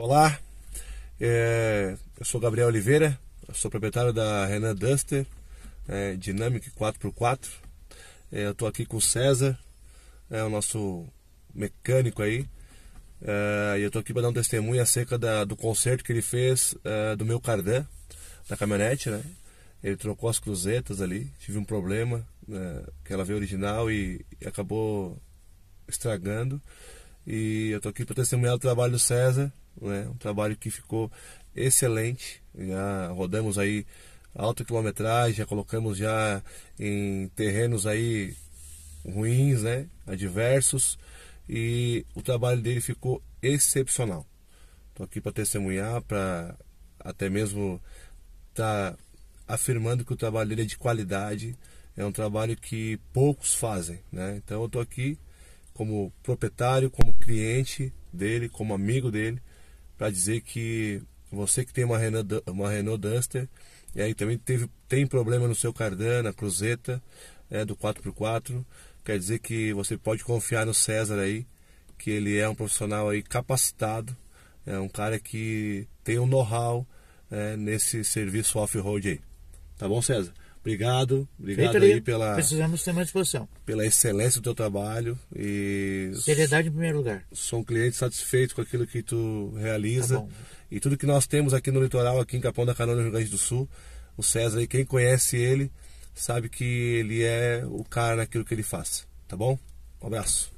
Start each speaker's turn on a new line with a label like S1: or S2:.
S1: Olá, é, eu sou Gabriel Oliveira, sou proprietário da Renan Duster, é, Dynamic 4x4. É, eu estou aqui com o César, é o nosso mecânico aí. É, e eu estou aqui para dar um testemunho acerca da, do conserto que ele fez é, do meu cardan, da caminhonete, né? Ele trocou as cruzetas ali, tive um problema, né, que ela veio original e, e acabou estragando. E eu estou aqui para testemunhar o trabalho do César né? um trabalho que ficou excelente. Já rodamos aí alta quilometragem, já colocamos já em terrenos aí ruins, né? adversos, e o trabalho dele ficou excepcional. Estou aqui para testemunhar, para até mesmo estar tá afirmando que o trabalho dele é de qualidade, é um trabalho que poucos fazem. Né? Então eu estou aqui como proprietário, como cliente dele, como amigo dele, para dizer que você que tem uma Renault, uma Renault Duster e aí também teve, tem problema no seu cardan, na Cruzeta, é, do 4x4, quer dizer que você pode confiar no César aí, que ele é um profissional aí capacitado, é um cara que tem um know-how é, nesse serviço off-road aí. Tá bom, César? Obrigado, obrigado aí pela. Precisamos
S2: ter mais disposição.
S1: Pela excelência do teu trabalho e. Seriedade em primeiro lugar. Sou um cliente satisfeito com aquilo que tu realiza. Tá e tudo que nós temos aqui no litoral, aqui em Capão da Canoa, no Rio Grande do Sul. O César, aí, quem conhece ele, sabe que ele é o cara naquilo que ele faz. Tá bom? Um abraço.